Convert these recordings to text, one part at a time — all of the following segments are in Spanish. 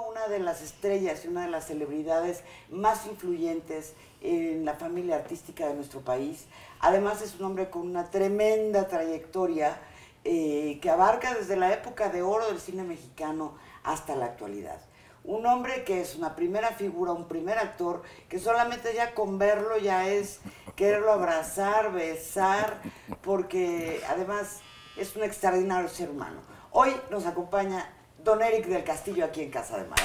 una de las estrellas y una de las celebridades más influyentes en la familia artística de nuestro país. Además es un hombre con una tremenda trayectoria eh, que abarca desde la época de oro del cine mexicano hasta la actualidad. Un hombre que es una primera figura, un primer actor, que solamente ya con verlo ya es quererlo abrazar, besar, porque además es un extraordinario ser humano. Hoy nos acompaña don Eric del Castillo aquí en Casa de Mara.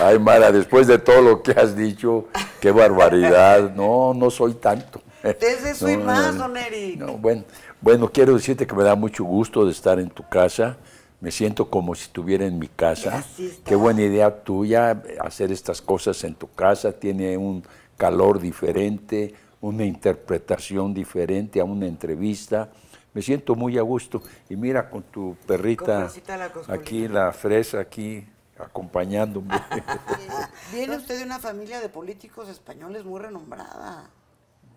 Ay, Mara, después de todo lo que has dicho, qué barbaridad. No, no soy tanto. Desde soy más, don Eric. bueno, bueno, quiero decirte que me da mucho gusto de estar en tu casa. Me siento como si estuviera en mi casa. Qué buena idea tuya eh, hacer estas cosas en tu casa. Tiene un calor diferente, una interpretación diferente a una entrevista. Me siento muy a gusto. Y mira con tu perrita aquí, la fresa aquí, acompañándome. Viene usted de una familia de políticos españoles muy renombrada.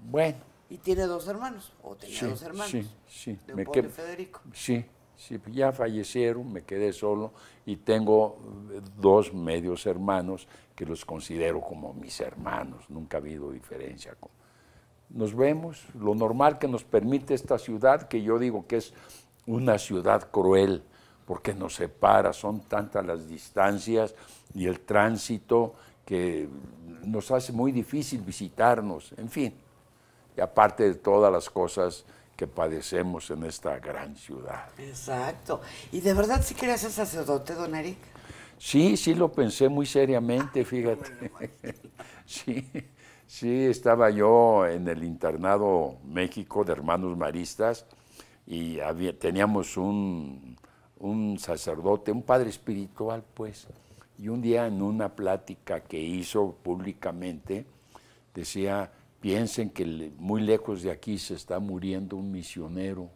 Bueno. Y tiene dos hermanos, o tenía dos hermanos. Sí, sí. De Federico. Sí, sí, ya fallecieron, me quedé solo y tengo dos medios hermanos que los considero como mis hermanos. Nunca ha habido diferencia con, nos vemos, lo normal que nos permite esta ciudad, que yo digo que es una ciudad cruel, porque nos separa, son tantas las distancias y el tránsito que nos hace muy difícil visitarnos, en fin, y aparte de todas las cosas que padecemos en esta gran ciudad. Exacto. ¿Y de verdad si querías ser sacerdote, don Eric? Sí, sí lo pensé muy seriamente, fíjate. sí, Sí, estaba yo en el internado México de hermanos maristas y teníamos un, sacerdote, un padre espiritual, pues. Y un día en una plática que hizo públicamente, decía, piensen que muy lejos de aquí se está muriendo un misionero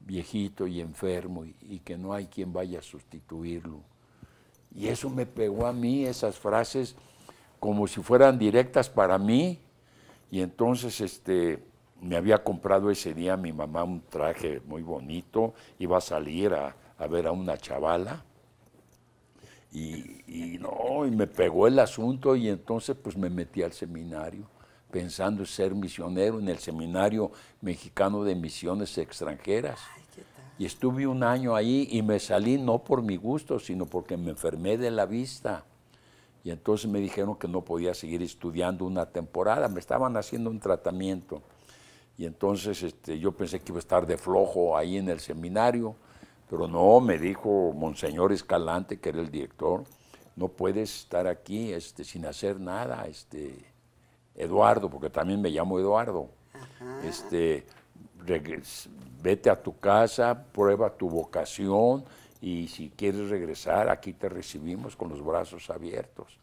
viejito y enfermo y, que no hay quien vaya a sustituirlo. Y eso me pegó a mí, esas frases, como si fueran directas para mí. Y entonces este, me había comprado ese día mi mamá un traje muy bonito, iba a salir a, ver a una chavala. Y, no, y me pegó el asunto y entonces pues me metí al seminario pensando ser misionero en el Seminario Mexicano de Misiones Extranjeras. Y estuve un año ahí y me salí no por mi gusto, sino porque me enfermé de la vista. Y entonces me dijeron que no podía seguir estudiando una temporada, me estaban haciendo un tratamiento. Y entonces este, yo pensé que iba a estar de flojo ahí en el seminario, pero no, me dijo Monseñor Escalante, que era el director, no puedes estar aquí este, sin hacer nada, este, Eduardo, porque también me llamo Eduardo. Este, vete a tu casa, prueba tu vocación, y si quieres regresar, aquí te recibimos con los brazos abiertos.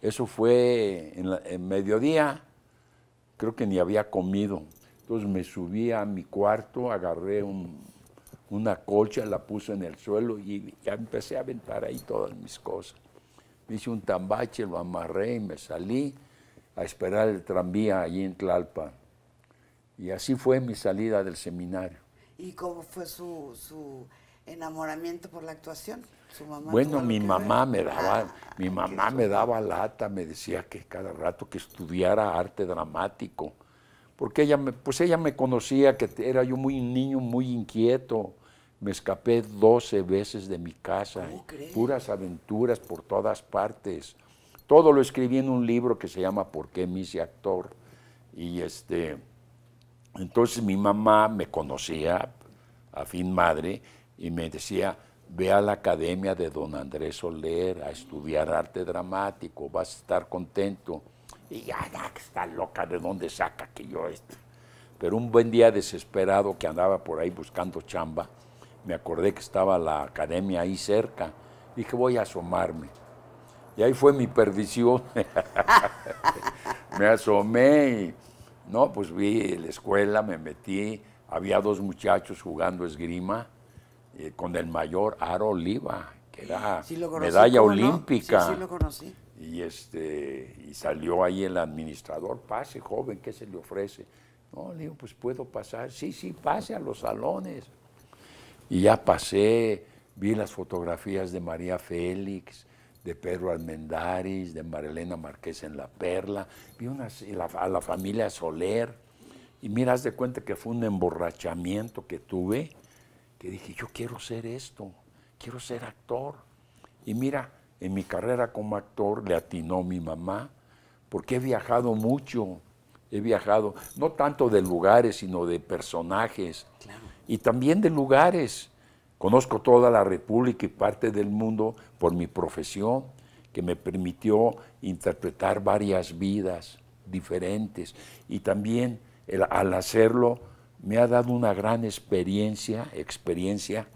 Eso fue en, mediodía, creo que ni había comido. Entonces me subí a mi cuarto, agarré una colcha, la puse en el suelo y ya empecé a aventar ahí todas mis cosas. Me hice un tambache, lo amarré y me salí a esperar el tranvía allí en Tlalpan. Y así fue mi salida del seminario. ¿Y cómo fue su enamoramiento por la actuación? bueno, mi mamá, me daba, ah, mi mamá me daba, lata, me decía que cada rato que estudiara arte dramático, porque ella me, pues ella me conocía que era yo muy niño, muy inquieto. Me escapé 12 veces de mi casa, puras aventuras por todas partes. Todo lo escribí en un libro que se llama ¿Por qué me hice actor? Y este, entonces mi mamá me conocía a fin madre y me decía, ve a la academia de don Andrés Soler a estudiar arte dramático, vas a estar contento. Y ya, ya está loca, ¿de dónde saca que yo esto? Pero un buen día desesperado que andaba por ahí buscando chamba, me acordé que estaba la academia ahí cerca. Dije, voy a asomarme. Y ahí fue mi perdición. me asomé y, no, pues vi la escuela, me metí. Había dos muchachos jugando esgrima eh, con el mayor Aro Oliva, que era medalla olímpica. lo conocí. Y, este, y salió ahí el administrador, pase joven, ¿qué se le ofrece? No, le digo, pues puedo pasar. Sí, sí, pase a los salones. Y ya pasé, vi las fotografías de María Félix, de Pedro Almendaris, de Marilena Marqués en La Perla, vi unas, a la familia Soler, y haz de cuenta que fue un emborrachamiento que tuve, que dije, yo quiero ser esto, quiero ser actor. Y mira, en mi carrera como actor le atinó mi mamá, porque he viajado mucho, he viajado, no tanto de lugares, sino de personajes, y también de lugares. Conozco toda la República y parte del mundo por mi profesión, que me permitió interpretar varias vidas diferentes. Y también al hacerlo me ha dado una gran experiencia, experiencia,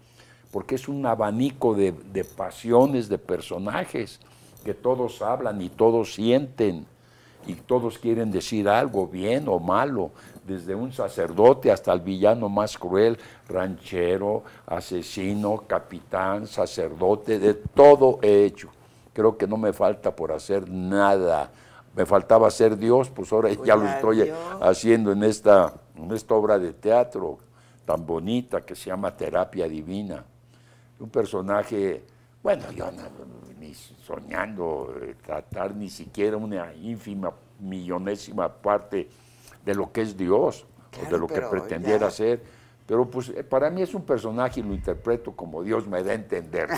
porque es un abanico de, de pasiones, de personajes, que todos hablan y todos sienten y todos quieren decir algo, bien o malo, desde un sacerdote hasta el villano más cruel, ranchero, asesino, capitán, sacerdote, de todo he hecho. Creo que no me falta por hacer nada. Me faltaba ser Dios, pues ahora ya lo estoy haciendo en esta en esta obra de teatro tan bonita que se llama Terapia Divina. Un personaje, bueno, yo no, ni soñando eh, tratar ni siquiera una ínfima millonésima parte de lo que es Dios o de lo que pretendiera ser. Pero pues eh, para mí es un personaje y lo interpreto como Dios me da a entender.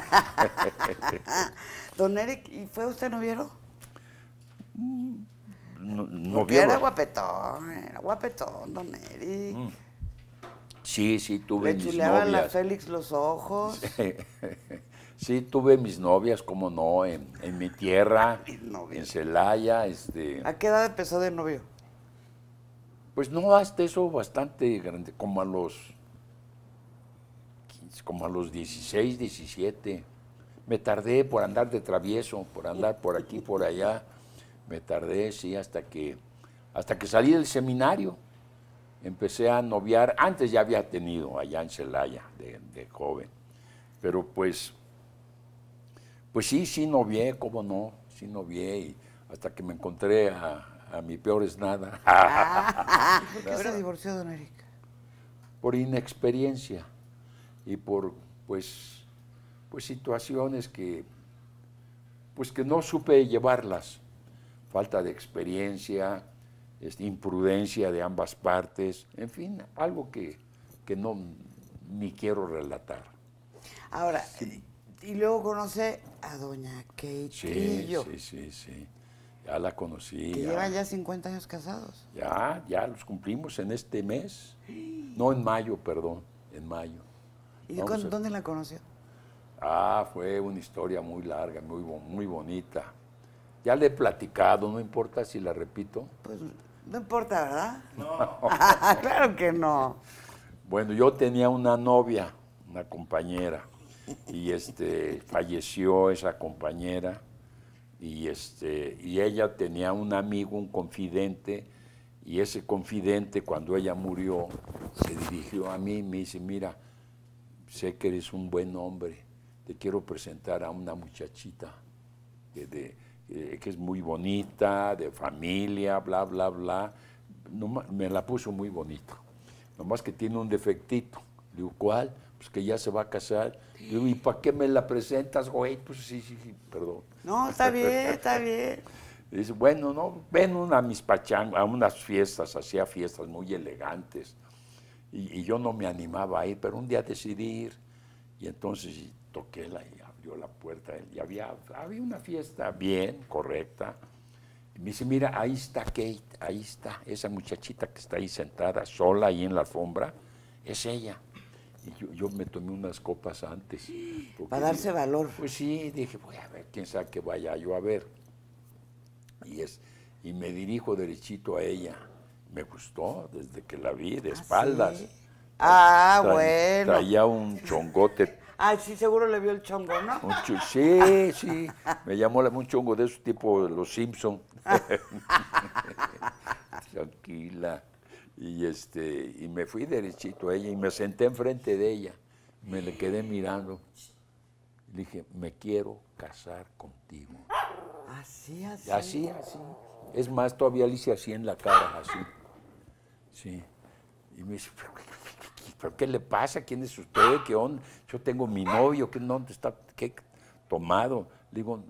Don Eric, ¿y fue usted noviero? Mm, no, Era guapetón, era guapetón, don Sí, sí, tuve mis novias. Le a Félix los ojos. Sí. tuve mis novias, como no, en, mi tierra, en Celaya. Este... ¿A qué edad empezó de novio? Pues no, hasta eso bastante grande, como a los como a los 16, 17. Me tardé por andar de travieso, por andar por aquí, por allá. Me tardé, sí, hasta que, hasta que salí del seminario. Empecé a noviar, antes ya había tenido allá en Celaya, de, joven, pero pues, pues sí, sí novié, cómo no, sí novié, y hasta que me encontré a, mi peor es nada. Ah, ¿Por qué se divorció don Por inexperiencia y por, pues, pues situaciones que, pues que no supe llevarlas falta de experiencia, este, imprudencia de ambas partes, en fin, algo que, no ni quiero relatar. Ahora, y luego conoce a doña Kate sí, Sí, sí, Ya la conocí. Que llevan ya 50 años casados. Ya, ya los cumplimos en este mes. No, en mayo, perdón, en mayo. ¿Y dónde la conoció? Ah, fue una historia muy larga, muy, muy bonita. Ya le he platicado, no importa si la repito. Pues no importa, ¿verdad? No. claro que no. Bueno, yo tenía una novia, una compañera, y este falleció esa compañera y este y ella tenía un amigo, un confidente y ese confidente cuando ella murió se dirigió a mí y me dice, "Mira, sé que eres un buen hombre, te quiero presentar a una muchachita que de eh, que es muy bonita, de familia, bla, bla, bla. me la puso muy bonita. Nomás que tiene un defectito. Digo, ¿cuál? Pues que ya se va a casar. ¿y para qué me la presentas, güey? Pues sí, sí, perdón. No, está bien, está bien. Dice, bueno, no, ven a mis pachangas, a unas fiestas, hacía fiestas muy elegantes. Y, yo no me animaba a ir, pero un día decidí ir. Y entonces toqué la dio la puerta y había, había una fiesta bien, correcta. Y me dice, mira, ahí está Kate, ahí está, esa muchachita que está ahí sentada, sola ahí en la alfombra, es ella. Y yo, me tomé unas copas antes. Para darse valor. Pues sí, dije, voy a ver, quién sabe que vaya yo a ver. Y, es, y me dirijo derechito a ella. Me gustó desde que la vi de ¿Ah, espaldas. ¿Ah, Ah, bueno. Traía un chongote Ay, ah, sí, seguro le vio el chongo, ¿no? sí, sí. Me llamó un chongo de esos tipo los Simpson. Tranquila. Y este, y me fui derechito a ella y me senté enfrente de ella. Me le quedé mirando. Le dije, me quiero casar contigo. Así, así. Así, así. Es más, todavía le hice así en la cara, así. Sí. Y me dice, ¿pero qué le pasa? ¿Quién es usted? ¿Qué onda? Yo tengo mi novio, ¿qué onda está? ¿Qué tomado? Le digo,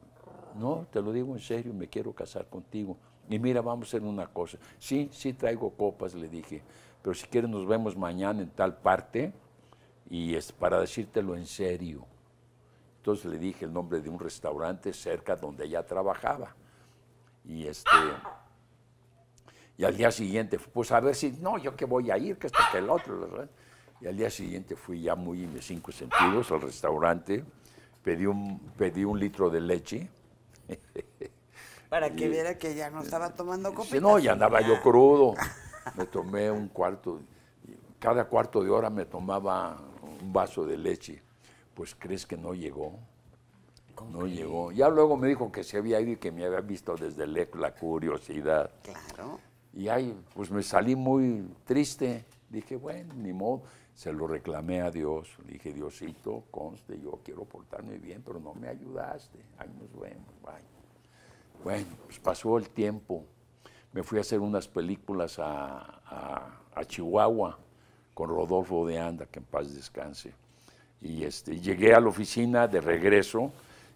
no, te lo digo en serio, me quiero casar contigo. Y mira, vamos a hacer una cosa. Sí, sí traigo copas, le dije, pero si quieres nos vemos mañana en tal parte y es para decírtelo en serio. Entonces le dije el nombre de un restaurante cerca donde ella trabajaba. Y este y al día siguiente, pues a ver si, no, yo que voy a ir, que esto, que el otro. Y al día siguiente fui ya muy en cinco sentidos al restaurante, pedí un, pedí un litro de leche. Para que viera que ya no estaba tomando Si No, ya andaba yo crudo. Me tomé un cuarto, cada cuarto de hora me tomaba un vaso de leche. Pues crees que no llegó. No llegó. Ya luego me dijo que se había ido y que me había visto desde la curiosidad. Claro. Y ahí, pues me salí muy triste. Dije, bueno, ni modo. Se lo reclamé a Dios. dije, Diosito, conste, yo quiero portarme bien, pero no me ayudaste. Ahí nos vemos, vaya. Bueno, pues pasó el tiempo. Me fui a hacer unas películas a, Chihuahua con Rodolfo de Anda, que en paz descanse. Y este, llegué a la oficina de regreso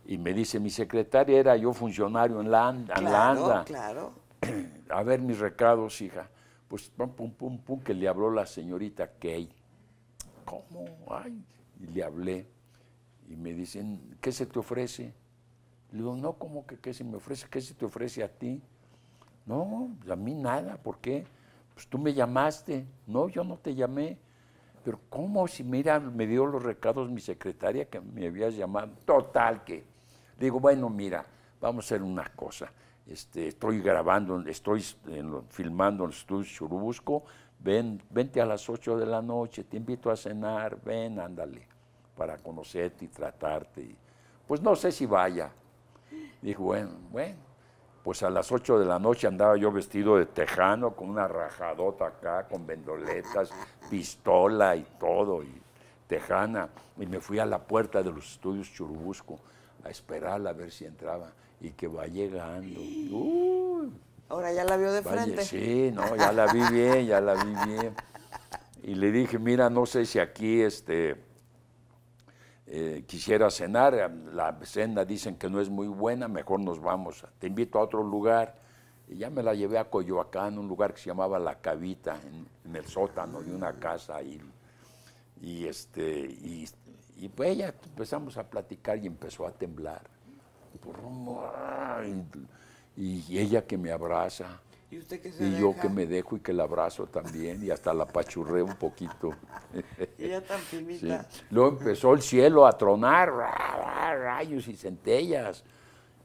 y me dice, mi secretaria era yo funcionario en la, en la ANDA. Claro a ver mis recados, hija. Pues pum, pum, pum, pum, que le habló la señorita Kay. ¿Cómo? Ay, y le hablé. Y me dicen, ¿qué se te ofrece? Le digo, no, ¿cómo que qué se me ofrece? ¿Qué se te ofrece a ti? No, a mí nada, ¿por qué? Pues tú me llamaste. No, yo no te llamé. Pero ¿cómo? Si mira, me dio los recados mi secretaria que me habías llamado. Total que. Digo, bueno, mira, vamos a hacer una cosa. Este, estoy grabando, estoy eh, filmando en Estudios Churubusco, ven, vente a las 8 de la noche, te invito a cenar, ven, ándale, para conocerte y tratarte. pues no sé si vaya. Dijo, bueno, bueno, pues a las 8 de la noche andaba yo vestido de tejano, con una rajadota acá, con vendoletas, pistola y todo, y tejana. Y me fui a la puerta de los estudios Churubusco a esperarla, a ver si entraba y que va llegando. Ahora ya la vio de frente. Sí, no, ya la vi bien, ya la vi bien. Y le dije, mira, no sé si aquí este, eh, quisiera cenar, la cena dicen que no es muy buena, mejor nos vamos, te invito a otro lugar. Y ya me la llevé a Coyoacán, un lugar que se llamaba La Cavita, en, el sótano de una casa Y, este, y pues ya empezamos a platicar y empezó a temblar y ella que me abraza. Y, yo que me dejo y que la abrazo también y hasta la pachurré un poquito. Ella tan Luego empezó el cielo a tronar, rayos y centellas.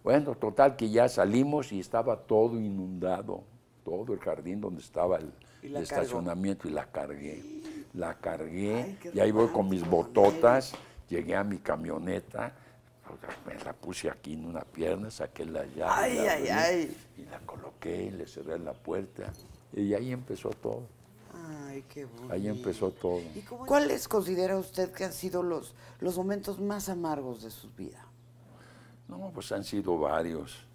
Bueno, total que ya salimos y estaba todo inundado, todo el jardín donde estaba el, estacionamiento y la cargué. La cargué y ahí voy con mis bototas, llegué a mi camioneta me la puse aquí en una pierna, saqué la llave. Ay, la ay, Y la coloqué, le cerré la puerta. Y ahí empezó todo. Ahí empezó todo. ¿Cuáles considera usted que han sido los, los momentos más amargos de su vida? No, pues han sido varios.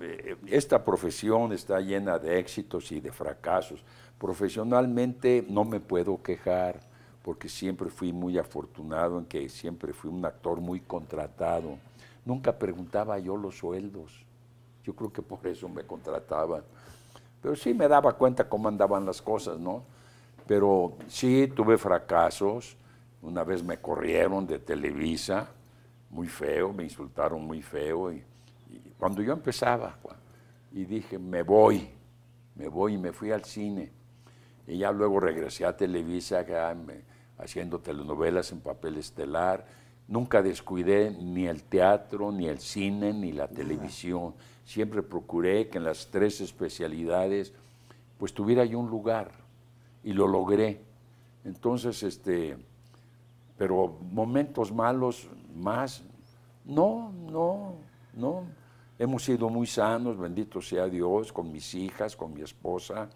Eh, esta profesión está llena de éxitos y de fracasos. Profesionalmente no me puedo quejar porque siempre fui muy afortunado en que siempre fui un actor muy contratado. Nunca preguntaba yo los sueldos. Yo creo que por eso me contrataban. Pero sí me daba cuenta cómo andaban las cosas, ¿no? Pero sí tuve fracasos. Una vez me corrieron de Televisa, muy feo, me insultaron muy feo. Y, cuando yo empezaba, y dije, me voy, me voy, y me fui al cine. Y ya luego regresé a Televisa, ya me, haciendo telenovelas en papel estelar. Nunca descuidé ni el teatro, ni el cine, ni la televisión. Siempre procuré que en las tres especialidades pues tuviera yo un lugar y lo logré. Entonces, este, pero momentos malos más, no, no, no. Hemos sido muy sanos, bendito sea Dios, con mis hijas, con mi esposa.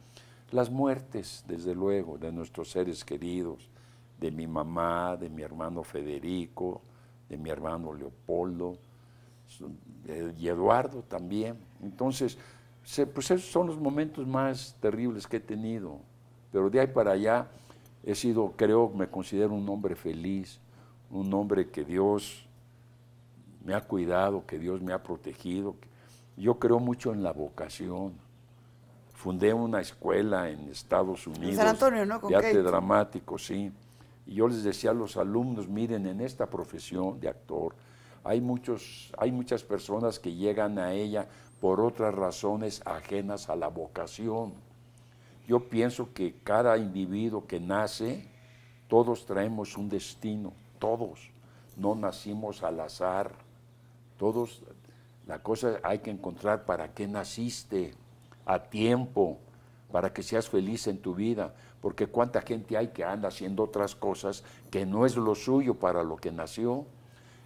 Las muertes, desde luego, de nuestros seres queridos, de mi mamá, de mi hermano Federico, de mi hermano Leopoldo eh, y Eduardo también. Entonces, pues esos son los momentos más terribles que he tenido, pero de ahí para allá he sido, creo, me considero un hombre feliz, un hombre que Dios me ha cuidado, que Dios me ha protegido. Yo creo mucho en la vocación. Fundé una escuela en Estados Unidos San Antonio, ¿no? dramático, sí. Y yo les decía a los alumnos, miren, en esta profesión de actor hay, muchos, hay muchas personas que llegan a ella por otras razones ajenas a la vocación. Yo pienso que cada individuo que nace, todos traemos un destino, todos. No nacimos al azar, todos. La cosa hay que encontrar para qué naciste, a tiempo, para que seas feliz en tu vida porque cuánta gente hay que anda haciendo otras cosas que no es lo suyo para lo que nació.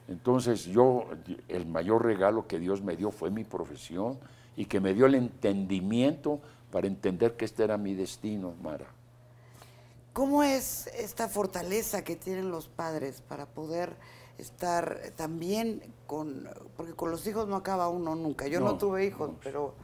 Entonces yo, el mayor regalo que Dios me dio fue mi profesión y que me dio el entendimiento para entender que este era mi destino, Mara. ¿Cómo es esta fortaleza que tienen los padres para poder estar también con, porque con los hijos no acaba uno nunca. Yo no, tuve hijos, pero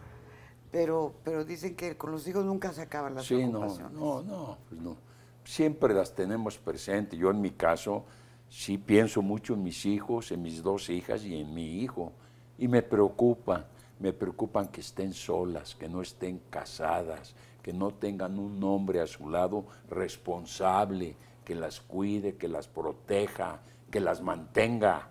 pero, pero dicen que con los hijos nunca se acaban las sí, preocupaciones. No, no, no, pues no. Siempre las tenemos presentes. Yo en mi caso sí pienso mucho en mis hijos, en mis dos hijas y en mi hijo. Y me preocupa, me preocupan que estén solas, que no estén casadas, que no tengan un hombre a su lado responsable, que las cuide, que las proteja, que las mantenga.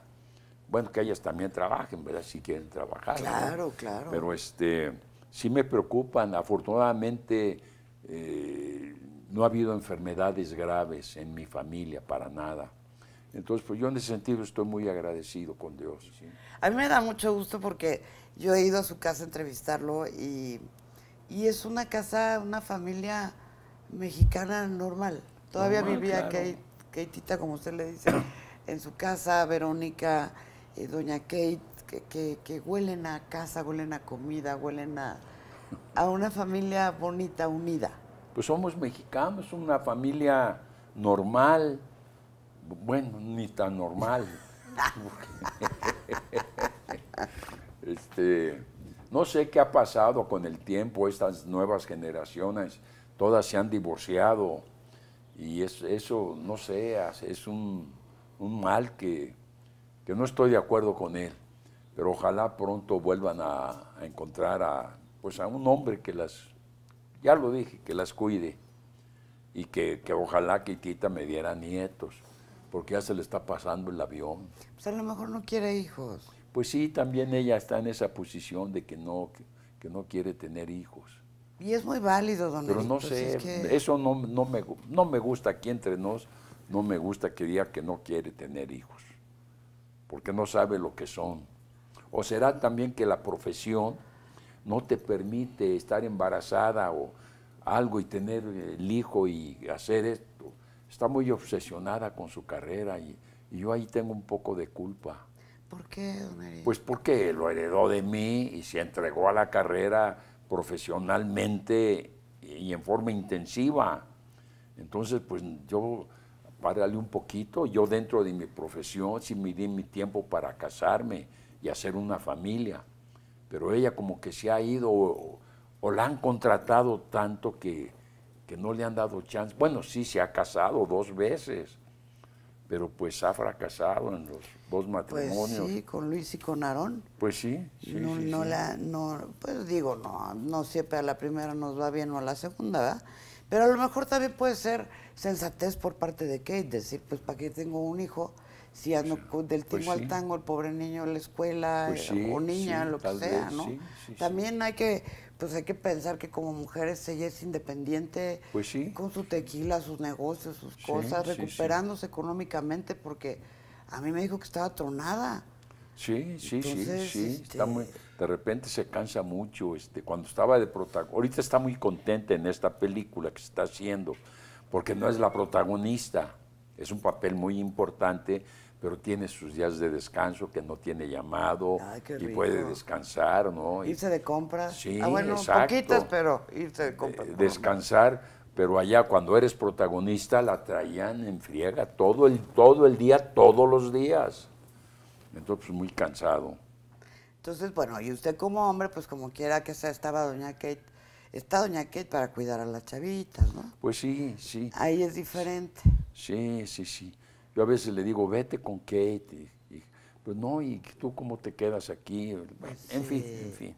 Bueno, que ellas también trabajen, ¿verdad? Si quieren trabajar. Claro, claro. Pero este, sí me preocupan. Afortunadamente eh, no ha habido enfermedades graves en mi familia para nada. Entonces, pues yo en ese sentido estoy muy agradecido con Dios. A mí me da mucho gusto porque yo he ido a su casa a entrevistarlo y, es una casa, una familia mexicana normal. Todavía vivía Kate, Kate, como usted le dice, en su casa, Verónica, y eh, doña Kate, que, que, huelen a casa, huelen a comida, huelen a a una familia bonita, unida. Pues somos mexicanos, una familia normal, bueno, ni tan normal. Este, no sé qué ha pasado con el tiempo, estas nuevas generaciones, todas se han divorciado y eso, no sé, es un, mal que, que, no estoy de acuerdo con él, pero ojalá pronto vuelvan a encontrar a pues a un hombre que las, ya lo dije, que las cuide y que, ojalá que Tita me diera nietos, porque ya se le está pasando el avión. Pues a lo mejor no quiere hijos. Pues sí, también ella está en esa posición de que no, que, no quiere tener hijos. Y es muy válido, don Pero no sé, eso no, no, me, no me gusta aquí entre nos, no me gusta que diga que no quiere tener hijos, porque no sabe lo que son. O será también que la profesión no te permite estar embarazada o algo y tener el hijo y hacer esto. Está muy obsesionada con su carrera y, yo ahí tengo un poco de culpa. ¿Por qué, don Pues porque lo heredó de mí y se entregó a la carrera profesionalmente y en forma intensiva. Entonces, pues yo párale un poquito, yo dentro de mi profesión sí me di mi tiempo para casarme y hacer una familia pero ella como que se ha ido o, la han contratado tanto que, no le han dado chance. Bueno, sí, se ha casado dos veces, pero pues ha fracasado en los dos pues matrimonios. Pues sí, con Luis y con Aarón. Pues sí, No, la, no, pues digo, no, no siempre a la primera nos va bien o a la segunda, ¿verdad? Pero a lo mejor también puede ser sensatez por parte de Kate, decir, pues para que tengo un hijo si ando del pues tingo al tango, el pobre niño en la escuela pues eh, o niña, lo que sea, ¿no? También hay que pues hay que pensar que como mujeres ella es independiente pues con su tequila, sus negocios, sus cosas, recuperándose económicamente porque a mí me dijo que estaba tronada. Sí, sí, sí, sí. Este, de repente se cansa mucho. Este, cuando estaba de protagonista, ahorita está muy contenta en esta película que se está haciendo, porque no es la protagonista es un papel muy importante, pero tiene sus días de descanso, que no tiene llamado y puede descansar, ¿no? Irse de compras. Sí, ah, bueno, poquitas, pero irse de compras. Eh, descansar, pero allá cuando eres protagonista la traían en friega todo el, todo el día, todos los días. Entonces, pues, muy cansado. Entonces, bueno, y usted como hombre, pues como quiera que sea, estaba doña Kate, está doña Kate para cuidar a las chavitas, ¿no? Pues sí, sí. Ahí es diferente. Sí, sí, sí. Yo a veces le digo, vete con Kate. pero pues no, ¿y tú cómo te quedas aquí? En fin, en fin.